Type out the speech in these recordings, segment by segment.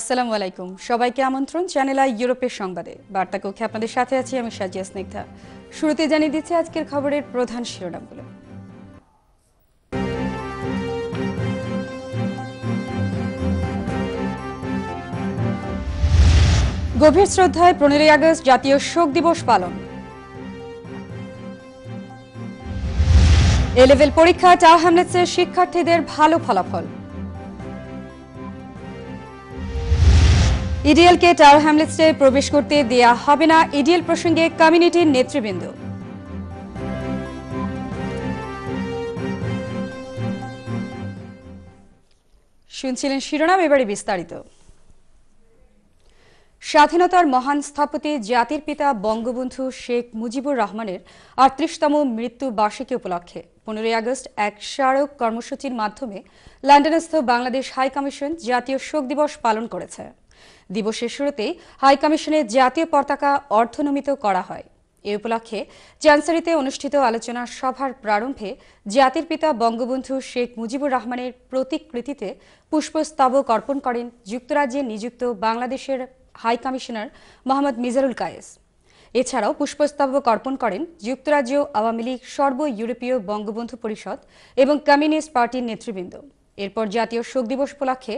আসসালামু আলাইকুম সবাইকে আমন্ত্রণ চ্যানেল আই ইউরোপের সংবাদে বার্তা কক্ষে আপনাদের সাথে আছি আমি সাজিয়া স্নিগ্ধা শুরুতে জানিয়ে দিচ্ছি আজকের খবরের প্রধান শিরোনামগুলো গভীর শ্রদ্ধায় পনেরোই আগস্ট জাতীয় শোক দিবস পালন এ লেভেল পরীক্ষা চা হ্যামলেটসের শিক্ষার্থীদের ভালো ফলাফল ইডিএলকে টাওয়ার হ্যামলেটসে প্রবেশ করতে দেয়া হবে না ইডিএল প্রসঙ্গে কমিউনিটির নেতৃবৃন্দ শুনছিলেন শিরোনাম এবারে বিস্তারিত স্বাধীনতার মহান স্থপতি জাতির পিতা বঙ্গবন্ধু শেখ মুজিবুর রহমানের আটত্রিশতম মৃত্যু বার্ষিকী উপলক্ষে পনেরোই আগস্ট এক স্মারক কর্মসূচির মাধ্যমে লন্ডনস্থ বাংলাদেশ হাই কমিশন জাতীয় শোক দিবস পালন করেছে দিবসের শুরুতেই হাইকমিশনের জাতীয় পতাকা অর্থনমিত করা হয় এ উপলক্ষে চ্যান্সারিতে অনুষ্ঠিত আলোচনা সভার প্রারম্ভে জাতির পিতা বঙ্গবন্ধু শেখ মুজিবুর রহমানের প্রতিকৃতিতে পুষ্পস্তবক অর্পণ করেন যুক্তরাজ্যে নিযুক্ত বাংলাদেশের হাই কমিশনার মোহাম্মদ মিজারুল কায়েস এছাড়াও পুষ্পস্তবক অর্পণ করেন যুক্তরাজ্য আওয়ামী লীগ সর্ব ইউরোপীয় বঙ্গবন্ধু পরিষদ এবং কমিউনিস্ট পার্টির নেতৃবৃন্দ এরপর জাতীয় শোক দিবস উপলক্ষে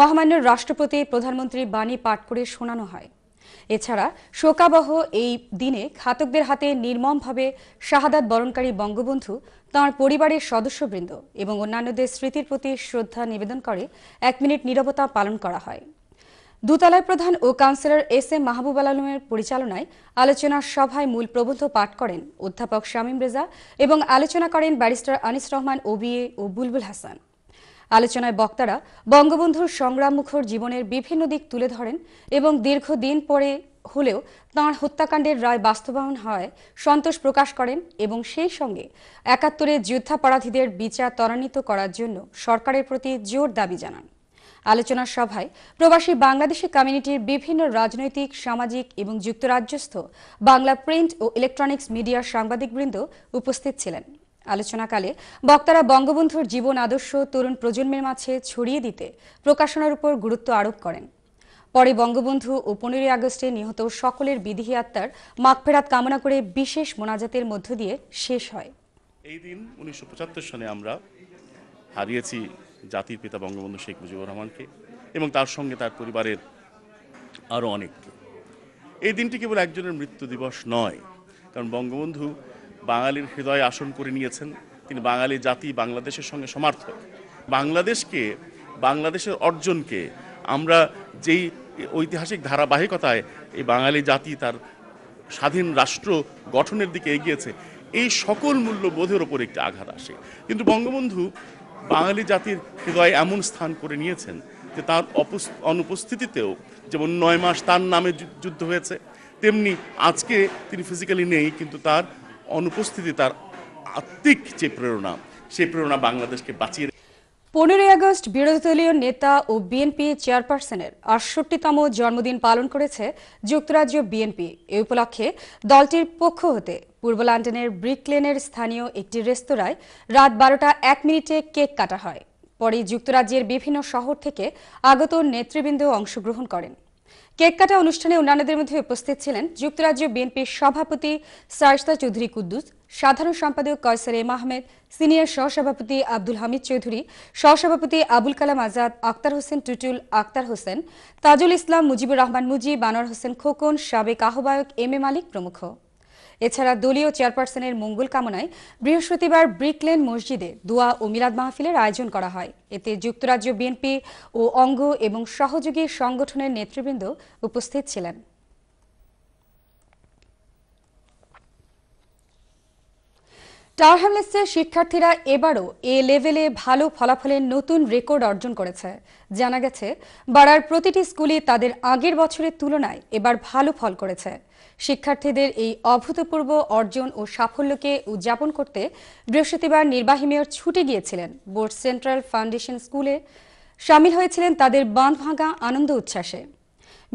মহামান্য রাষ্ট্রপতি প্রধানমন্ত্রীর বাণী পাঠ করে শোনানো হয় এছাড়া শোকাবহ এই দিনে ঘাতকদের হাতে নির্মমভাবে শাহাদাত বরণকারী বঙ্গবন্ধু তাঁর পরিবারের সদস্যবৃন্দ এবং অন্যান্যদের স্মৃতির প্রতি শ্রদ্ধা নিবেদন করে এক মিনিট নিরবতা পালন করা হয় দোতলায় প্রধান ও কাউন্সিলর এস এম মাহবুব আলমের পরিচালনায় আলোচনা সভায় মূল প্রবন্ধ পাঠ করেন অধ্যাপক শামীম রেজা এবং আলোচনা করেন ব্যারিস্টার আনিস রহমান ওবিএ ও বুলবুল হাসান আলোচনায় বক্তারা বঙ্গবন্ধুর সংগ্রাম মুখর জীবনের বিভিন্ন দিক তুলে ধরেন এবং দীর্ঘদিন পরে হলেও তাঁর হত্যাকাণ্ডের রায় বাস্তবায়ন হয় সন্তোষ প্রকাশ করেন এবং সেই সঙ্গে একাত্তরে যুদ্ধাপরাধীদের বিচার ত্বরান্বিত করার জন্য সরকারের প্রতি জোর দাবি জানান আলোচনা সভায় প্রবাসী বাংলাদেশি কমিউনিটির বিভিন্ন রাজনৈতিক সামাজিক এবং যুক্তরাজ্যস্থ বাংলা প্রিন্ট ও ইলেকট্রনিক্স মিডিয়ার সাংবাদিকবৃন্দ উপস্থিত ছিলেন আলোচনাকালে বক্তারা বঙ্গবন্ধুর জীবন আদর্শ তরুণ প্রজন্মের মাঝে ছড়িয়ে দিতে প্রকাশনার উপর গুরুত্ব আরোপ করেন পরে বঙ্গবন্ধু ও পনেরোই আগস্টে নিহত সকলের বিধি আত্মার মাগফেরাত কামনা করে বিশেষ মোনাজাতের মধ্য দিয়ে শেষ হয় এই দিন উনিশশো সালে আমরা হারিয়েছি জাতির পিতা বঙ্গবন্ধু শেখ মুজিবুর রহমানকে এবং তার সঙ্গে তার পরিবারের আরও অনেক এই দিনটি কেবল একজনের মৃত্যু দিবস নয় কারণ বঙ্গবন্ধু বাঙালির হৃদয়ে আসন করে নিয়েছেন তিনি বাঙালি জাতি বাংলাদেশের সঙ্গে সমার্থক বাংলাদেশকে বাংলাদেশের অর্জনকে আমরা যেই ঐতিহাসিক ধারাবাহিকতায় এই বাঙালি জাতি তার স্বাধীন রাষ্ট্র গঠনের দিকে এগিয়েছে এই সকল মূল্যবোধের ওপর একটি আঘাত আসে কিন্তু বঙ্গবন্ধু বাঙালি জাতির হৃদয়ে এমন স্থান করে নিয়েছেন যে তার অনুপস্থিতিতেও যেমন নয় মাস তার নামে যুদ্ধ হয়েছে তেমনি আজকে তিনি ফিজিক্যালি নেই কিন্তু তার অনুপস্থিতি তার আত্মিক যে প্রেরণা সেই প্রেরণা বাংলাদেশকে বাঁচিয়ে পনেরোই আগস্ট বিরোধী দলীয় নেতা ও বিএনপি চেয়ারপারসনের আটষট্টিতম জন্মদিন পালন করেছে যুক্তরাজ্য বিএনপি এ উপলক্ষে দলটির পক্ষ হতে পূর্ব লন্ডনের ব্রিকলেনের স্থানীয় একটি রেস্তোরাঁয় রাত বারোটা এক মিনিটে কেক কাটা হয় পরে যুক্তরাজ্যের বিভিন্ন শহর থেকে আগত নেতৃবৃন্দ অংশগ্রহণ করেন কেক কাটা অনুষ্ঠানে অন্যান্যদের মধ্যে উপস্থিত ছিলেন যুক্তরাজ্য বিএনপির সভাপতি সারস্তা চৌধুরী কুদ্দুস সাধারণ সম্পাদক কয়সার এম আহমেদ সিনিয়র সহসভাপতি আব্দুল হামিদ চৌধুরী সহসভাপতি আবুল কালাম আজাদ আক্তার হোসেন টুটুল আক্তার হোসেন তাজুল ইসলাম মুজিবুর রহমান মুজিব বানর হোসেন খোকন সাবেক আহ্বায়ক এম এ মালিক প্রমুখ এছাড়া দলীয় চেয়ারপারসনের মঙ্গল কামনায় বৃহস্পতিবার ব্রিকলেন মসজিদে দোয়া ও মিলাদ মাহফিলের আয়োজন করা হয় এতে যুক্তরাজ্য বিএনপি ও অঙ্গ এবং সহযোগী সংগঠনের নেতৃবৃন্দ উপস্থিত ছিলেন টাওয়ার শিক্ষার্থীরা এবারও এ লেভেলে ভালো ফলাফলের নতুন রেকর্ড অর্জন করেছে জানা গেছে বাড়ার প্রতিটি স্কুলে তাদের আগের বছরের তুলনায় এবার ভালো ফল করেছে শিক্ষার্থীদের এই অভূতপূর্ব অর্জন ও সাফল্যকে উদযাপন করতে বৃহস্পতিবার নির্বাহী মেয়র ছুটে গিয়েছিলেন বোর্ড সেন্ট্রাল ফাউন্ডেশন স্কুলে সামিল হয়েছিলেন তাদের বাঁধভাঙা আনন্দ উচ্ছ্বাসে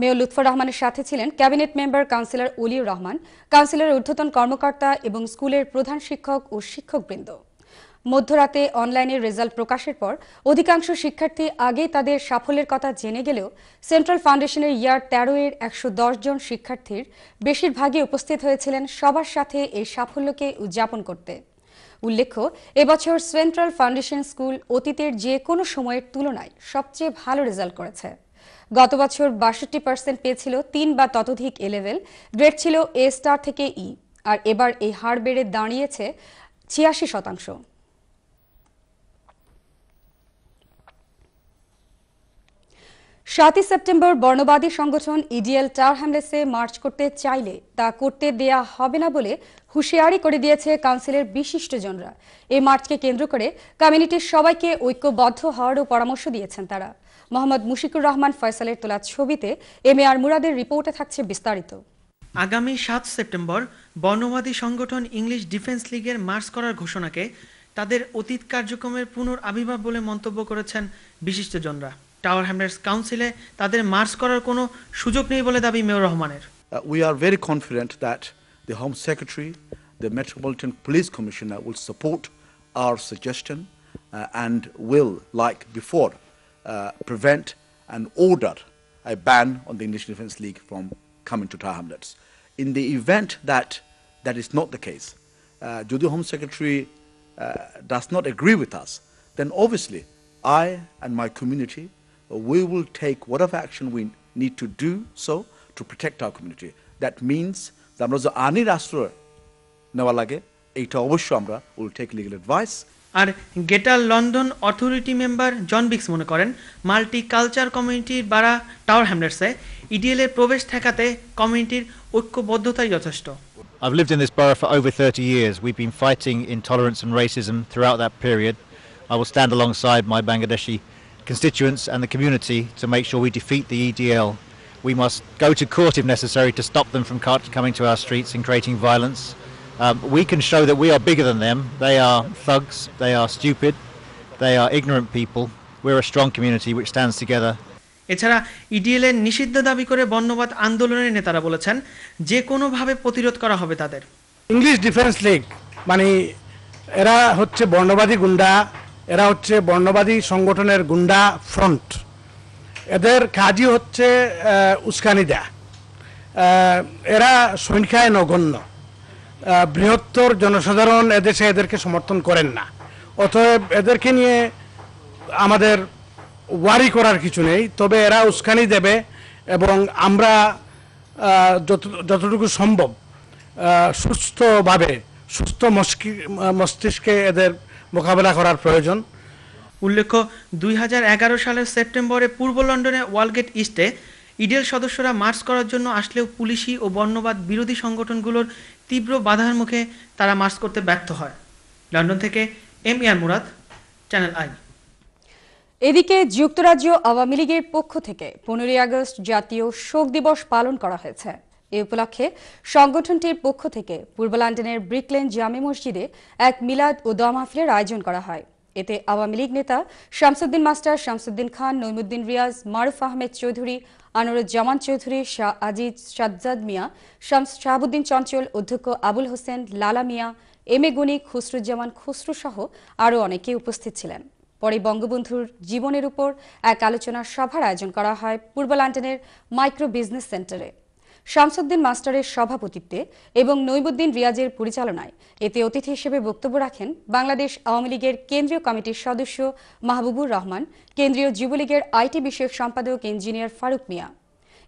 মেয়র লুৎফর রহমানের সাথে ছিলেন cabinet member councillor Waliur Rahman councillor ঊর্ধ্বতন কর্মকর্তা এবং স্কুলের প্রধান শিক্ষক ও শিক্ষকবৃন্দ মধ্যরাতে অনলাইনে রেজাল্ট প্রকাশের পর অধিকাংশ শিক্ষার্থী আগেই তাদের সাফল্যের কথা জেনে গেলেও সেন্ট্রাল ফাউন্ডেশনের ইয়ার তেরো এর একশো জন শিক্ষার্থীর বেশিরভাগই উপস্থিত হয়েছিলেন সবার সাথে এই সাফল্যকে উদযাপন করতে উল্লেখ্য এবছর সেন্ট্রাল ফাউন্ডেশন স্কুল অতীতের যে কোনো সময়ের তুলনায় সবচেয়ে ভালো রেজাল্ট করেছে গত বছর বাষট্টি পার্সেন্ট পেয়েছিল তিন বা ততোধিক এ লেভেল গ্রেড ছিল এ স্টার থেকে ই e। আর এবার এই হার বেড়ে দাঁড়িয়েছে ছিয়াশি শতাংশ সাতই সেপ্টেম্বর বর্ণবাদী সংগঠন ইডিএল e টার হ্যামলেসে মার্চ করতে চাইলে তা করতে দেয়া হবে না বলে হুঁশিয়ারি করে দিয়েছে কাউন্সিলের বিশিষ্টজনরা এই মার্চকে কেন্দ্র করে কমিউনিটির সবাইকে ঐক্যবদ্ধ হওয়ারও পরামর্শ দিয়েছেন তারা মোহাম্মদ মুশিকুর রহমান ফয়সালের তোলা ছবিতে এম এ আর মুরাদের রিপোর্টে থাকছে বিস্তারিত আগামী সাত সেপ্টেম্বর বর্ণবাদী সংগঠন ইংলিশ ডিফেন্স লিগের মার্চ করার ঘোষণাকে তাদের অতীত কার্যক্রমের পুনর আবির্ভাব বলে মন্তব্য করেছেন বিশিষ্টজনরা টাওয়ার হ্যামলেটস কাউন্সিলে তাদের মার্চ করার কোনো সুযোগ নেই বলে দাবি মেয়র রহমানের we are very confident that the home secretary the metropolitan police commissioner will support our suggestion and will like before Uh, prevent and order a ban on the English Defence League from coming to Tower Hamlets. In the event that that is not the case, uh, the Home Secretary uh, does not agree with us, then obviously I and my community, we will take whatever action we need to do so to protect our community. That means that আমরা যে আনি রাষ্ট্র নেওয়া লাগে আর greater London authority member John Biggs মনে করেন multi culture কমিউনিটির বাড়া টাওয়ার হ্যামলেটসে প্রবেশ ঠেকাতে কমিউনিটির ঐক্যবদ্ধতাই যথেষ্ট I've lived in this borough for over 30 years. We've been fighting intolerance and racism throughout that period. I will stand alongside my Bangladeshi constituents and the community to make sure we defeat the EDL. We must go to court if necessary to stop them from coming to our streets and creating violence. Um, we can show that we are bigger than them. They are thugs, they are stupid, they are ignorant people. We're a strong community which stands together. এছাড়া ইডিএলের নিষিদ্ধ দাবি করে বর্ণবাদ আন্দোলনের নেতারা বলেছেন যে কোনোভাবে প্রতিরোধ করা হবে তাদের ইংলিশ ডিফেন্স লীগ মানে এরা হচ্ছে বর্ণবাদী গুন্ডা এরা হচ্ছে বর্ণবাদী সংগঠনের গুন্ডা ফ্রন্ট এদের কাজই হচ্ছে উস্কানি দেয়া এরা সংখ্যায় নগণ্য বৃহত্তর জনসাধারণ এদেশে এদেরকে সমর্থন করেন না অতএব এদেরকে নিয়ে আমাদের ওয়ারি করার কিছু নেই তবে এরা উস্কানি দেবে এবং আমরা যতটুকু সম্ভব সুস্থভাবে সুস্থ মস্তিষ্কে এদের মোকাবেলা করার প্রয়োজন উল্লেখ্য দুই সালের সেপ্টেম্বরে পূর্ব লন্ডনে ওয়ালগেট ইস্টে ইডেল সদস্যরা মার্চ করার জন্য আসলেও পুলিশি ও বর্ণবাদ বিরোধী সংগঠনগুলোর তীব্র বাধার মুখে তারা মার্চ করতে ব্যর্থ হয় লন্ডন থেকে M Yar Murad Channel i এদিকে যুক্তরাজ্য আওয়ামী লীগের পক্ষ থেকে পনেরোই আগস্ট জাতীয় শোক দিবস পালন করা হয়েছে এ উপলক্ষে সংগঠনটির পক্ষ থেকে পূর্ব লন্ডনের ব্রিকলেন জামে মসজিদে এক মিলাদ ও দমাফিলের আয়োজন করা হয় এতে আওয়ামী লীগ নেতা শামসুদ্দিন মাস্টার শামসুদ্দিন খান নইমুদ্দিন রিয়াজ মারুফ আহমেদ চৌধুরী আনুরুজ্জামান চৌধুরী শাহ আজিজ সাজ্জাদ মিয়া শামস শাহাবুদ্দিন চঞ্চল অধ্যক্ষ আবুল হোসেন লালা মিয়া এম এ গণি খুসরুজ্জামান খুসরু সহ আরও অনেকে উপস্থিত ছিলেন পরে বঙ্গবন্ধুর জীবনের উপর এক আলোচনা সভার আয়োজন করা হয় পূর্ব লন্ডনের মাইক্রো বিজনেস সেন্টারে শামসুদ্দিন মাস্টারের সভাপতিত্বে এবং নৈবুদ্দিন রিয়াজের পরিচালনায় এতে অতিথি হিসেবে বক্তব্য রাখেন বাংলাদেশ আওয়ামী লীগের কেন্দ্রীয় কমিটির সদস্য মাহবুবুর রহমান কেন্দ্রীয় যুবলীগের আইটি বিষয়ক সম্পাদক ইঞ্জিনিয়ার ফারুক মিয়া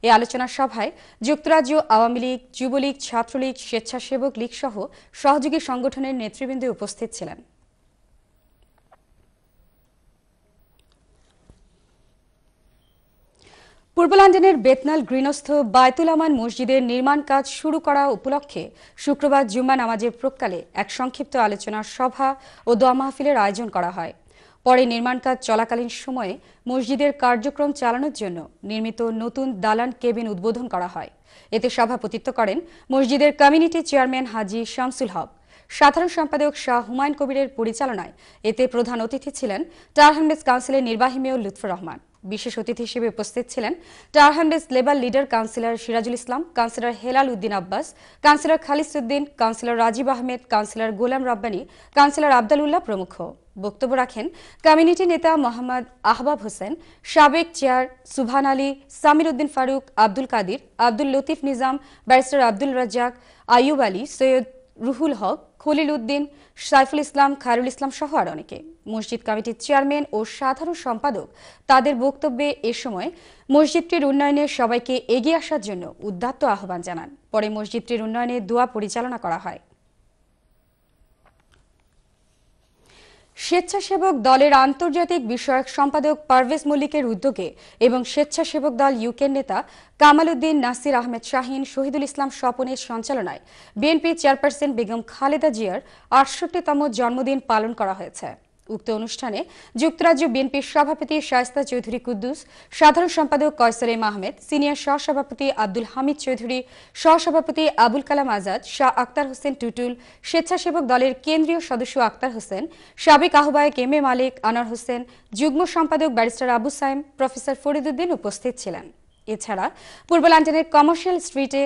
এ আলোচনা সভায় যুক্তরাজ্য আওয়ামী লীগ যুবলীগ ছাত্রলীগ স্বেচ্ছাসেবক লীগ সহ সহযোগী সংগঠনের নেতৃবৃন্দ উপস্থিত ছিলেন পূর্ব লন্ডনের বেতনাল গৃহস্থ বায়তুল আমান মসজিদের নির্মাণ কাজ শুরু করা উপলক্ষে শুক্রবার জুম্মা নামাজের প্রকালে এক সংক্ষিপ্ত আলোচনার সভা ও দোয়া মাহফিলের আয়োজন করা হয় পরে নির্মাণ কাজ চলাকালীন সময়ে মসজিদের কার্যক্রম চালানোর জন্য নির্মিত নতুন দালান কেবিন উদ্বোধন করা হয় এতে সভাপতিত্ব করেন মসজিদের কমিউনিটি চেয়ারম্যান হাজি শামসুল হক সাধারণ সম্পাদক শাহ হুমায়ুন কবিরের পরিচালনায় এতে প্রধান অতিথি ছিলেন টারহামনেস কাউন্সিলের নির্বাহী মেয়র লুৎফর রহমান বিশেষ অতিথি হিসেবে উপস্থিত ছিলেন hundred labour leader councillor Sirajul Islam councillor Helal Uddin Abbas councillor Khalisuddin councillor Rajib Ahmed councillor Golam Rabbani councillor Abdal Ullah প্রমুখ বক্তব্য রাখেন কমিউনিটি নেতা মোহাম্মদ আহবাব হোসেন সাবেক চেয়ার সুভান আলী সামির উদ্দিন ফারুক আব্দুল কাদির আব্দুল লতিফ নিজাম ব্যারিস্টার আব্দুল রাজ্জাক আয়ুব আলী সৈয়দ রুহুল হক খলিল উদ্দিন সাইফুল ইসলাম খায়রুল ইসলাম সহ আর অনেকে মসজিদ কমিটির চেয়ারম্যান ও সাধারণ সম্পাদক তাদের বক্তব্যে এ সময় মসজিদটির উন্নয়নে সবাইকে এগিয়ে আসার জন্য উদ্দাত্ত আহ্বান জানান পরে মসজিদটির উন্নয়নে দোয়া পরিচালনা করা হয় স্বেচ্ছাসেবক দলের আন্তর্জাতিক বিষয়ক সম্পাদক পারভেজ মল্লিকের উদ্যোগে এবং স্বেচ্ছাসেবক দল ইউকের নেতা কামালউদ্দিন নাসির আহমেদ শাহিন শহীদুল ইসলাম স্বপনের সঞ্চালনায় বিএনপি চেয়ারপারসন বেগম খালেদা জিয়ার আটষট্টিতম জন্মদিন পালন করা হয়েছে উক্ত অনুষ্ঠানে যুক্তরাজ্য বিএনপির সভাপতি শায়স্তা চৌধুরী কুদ্দুস সাধারণ সম্পাদক এম আহমেদ সিনিয়র সহসভাপতি আব্দুল হামিদ চৌধুরী সহসভাপতি আবুল কালাম আজাদ শাহ আক্তার হোসেন টুটুল স্বেচ্ছাসেবক দলের কেন্দ্রীয় সদস্য আক্তার হোসেন সাবেক আহ্বায়ক এম এ মালিক আনার হোসেন যুগ্ম সম্পাদক ব্যারিস্টার আবু সাইম প্রফেসর ফরিদুদ্দিন উপস্থিত ছিলেন এছাড়া পূর্ব লন্ডনের কমার্শিয়াল স্ট্রিটে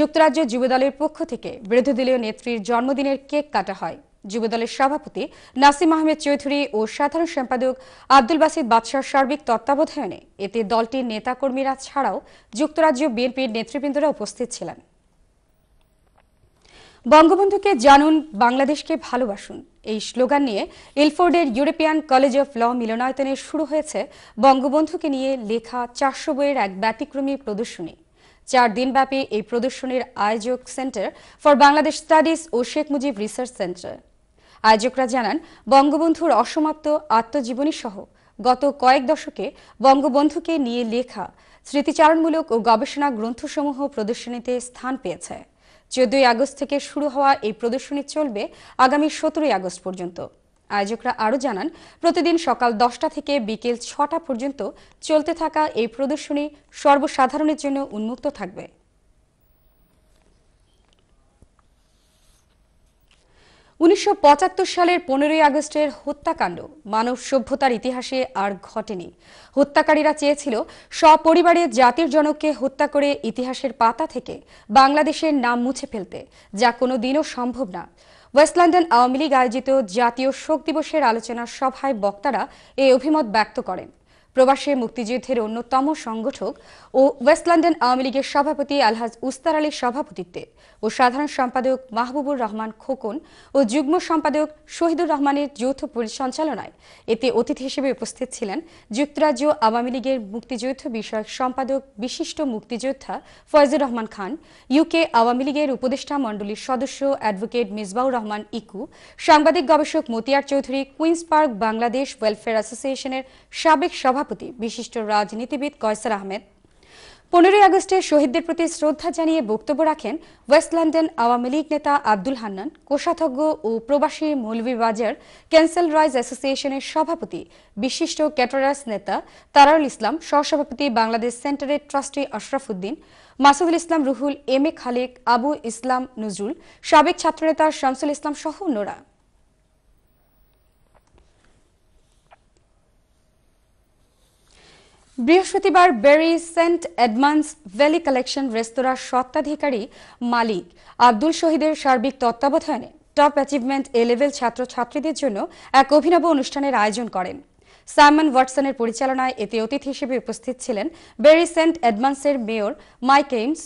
যুক্তরাজ্য যুবদলের পক্ষ থেকে বিরোধী দলীয় নেত্রীর জন্মদিনের কেক কাটা হয় যুবদলের সভাপতি নাসিম আহমেদ চৌধুরী ও সাধারণ সম্পাদক আব্দুল বাসিদ বাদশার সার্বিক তত্ত্বাবধানে এতে দলটির নেতাকর্মীরা ছাড়াও যুক্তরাজ্য বিএনপির নেতৃবৃন্দরা উপস্থিত ছিলেন বঙ্গবন্ধুকে জানুন বাংলাদেশকে ভালোবাসুন এই স্লোগান নিয়ে ইলফোর্ডের ইউরোপিয়ান কলেজ অফ ল মিলনায়তনে শুরু হয়েছে বঙ্গবন্ধুকে নিয়ে লেখা চারশো বইয়ের এক ব্যতিক্রমী প্রদর্শনী চার দিনব্যাপী এই প্রদর্শনীর আয়োজক সেন্টার ফর বাংলাদেশ স্টাডিজ ও শেখ মুজিব রিসার্চ সেন্টার আয়োজকরা জানান বঙ্গবন্ধুর অসমাপ্ত আত্মজীবনী সহ গত কয়েক দশকে বঙ্গবন্ধুকে নিয়ে লেখা স্মৃতিচারণমূলক ও গবেষণা গ্রন্থসমূহ প্রদর্শনীতে স্থান পেয়েছে চোদ্দই আগস্ট থেকে শুরু হওয়া এই প্রদর্শনী চলবে আগামী সতেরোই আগস্ট পর্যন্ত আয়োজকরা আরও জানান প্রতিদিন সকাল দশটা থেকে বিকেল ছটা পর্যন্ত চলতে থাকা এই প্রদর্শনী সর্বসাধারণের জন্য উন্মুক্ত থাকবে উনিশশো সালের পনেরোই আগস্টের হত্যাকাণ্ড মানব সভ্যতার ইতিহাসে আর ঘটেনি হত্যাকারীরা চেয়েছিল সপরিবারে জাতির জনককে হত্যা করে ইতিহাসের পাতা থেকে বাংলাদেশের নাম মুছে ফেলতে যা কোনো দিনও সম্ভব না ওয়েস্ট আওয়ামী লীগ আয়োজিত জাতীয় শোক দিবসের আলোচনা সভায় বক্তারা এই অভিমত ব্যক্ত করেন প্রবাসী মুক্তিযুদ্ধের অন্যতম সংগঠক ও ওয়েস্ট লন্ডন আওয়ামী লীগের সভাপতি আলহাজ উস্তার আলীর সভাপতিত্বে ও সাধারণ সম্পাদক মাহবুবুর রহমান খোকন ও যুগ্ম সম্পাদক শহীদুর রহমানের যৌথ সঞ্চালনায় এতে অতিথি হিসেবে উপস্থিত ছিলেন যুক্তরাজ্য আওয়ামী লীগের মুক্তিযুদ্ধ বিষয়ক সম্পাদক বিশিষ্ট মুক্তিযোদ্ধা ফয়জুর রহমান খান ইউকে আওয়ামী লীগের উপদেষ্টা মণ্ডলীর সদস্য অ্যাডভোকেট মিসবাউর রহমান ইকু সাংবাদিক গবেষক Motiar Chowdhury Queens park Bangladesh welfare অ্যাসোসিয়েশনের সাবেক সভাপতি সভাপতি বিশিষ্ট রাজনীতিবিদ কয়সার আহমেদ পনেরোই আগস্টে শহীদদের প্রতি শ্রদ্ধা জানিয়ে বক্তব্য রাখেন ওয়েস্ট লন্ডন আওয়ামী লীগ নেতা আব্দুল হান্নান কোষাধ্যজ্ঞ ও প্রবাসী মৌলভী বাজার ক্যান্সেল রাইজ অ্যাসোসিয়েশনের সভাপতি বিশিষ্ট ক্যাটারাস নেতা তারারুল ইসলাম সহসভাপতি বাংলাদেশ সেন্টারের trustee Ashraf Uddin Masudul Islam Ruhul M A Khalek Abu Islam Nazrul সাবেক ছাত্রনেতা শামসুল ইসলাম সহ অন্যরা বৃহস্পতিবার Bury Saint Edmunds Valley Collection রেস্তোরাঁর স্বত্বাধিকারী মালিক আব্দুল শহীদের সার্বিক তত্ত্বাবধানে টপ অ্যাচিভমেন্ট এ লেভেল ছাত্রছাত্রীদের জন্য এক অভিনব অনুষ্ঠানের আয়োজন করেন সাইমন ওয়াটসনের পরিচালনায় এতে অতিথি হিসেবে উপস্থিত ছিলেন বেরি সেন্ট এডমান্ডসের mayor Mike Ames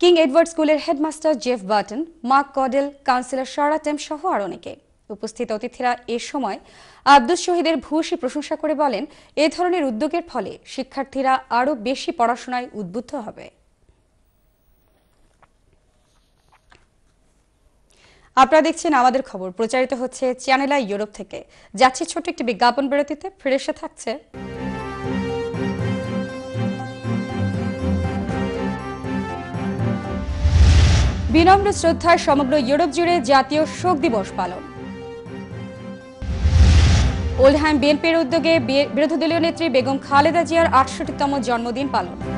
King Edward স্কুলের headmaster Geoff Barton Mark Cordell councillor Sarah Tame সহ আর অনেকে উপস্থিত অতিথিরা এ সময় আব্দুস শহীদের ভূয়সী প্রশংসা করে বলেন এ ধরনের উদ্যোগের ফলে শিক্ষার্থীরা আরও বেশি পড়াশোনায় উদ্বুদ্ধ হবে আপনারা দেখছেন আমাদের খবর প্রচারিত হচ্ছে চ্যানেল আই ইউরোপ থেকে যাচ্ছি ছোট একটি বিজ্ঞাপন বিরতিতে ফিরে এসে থাকছে বিনম্র শ্রদ্ধায় সমগ্র ইউরোপ জুড়ে জাতীয় শোক দিবস পালন ওল্ডহ্যাম বিএনপির উদ্যোগে বিরোধী দলীয় নেত্রী বেগম খালেদা জিয়ার আটষট্টিতম জন্মদিন পালন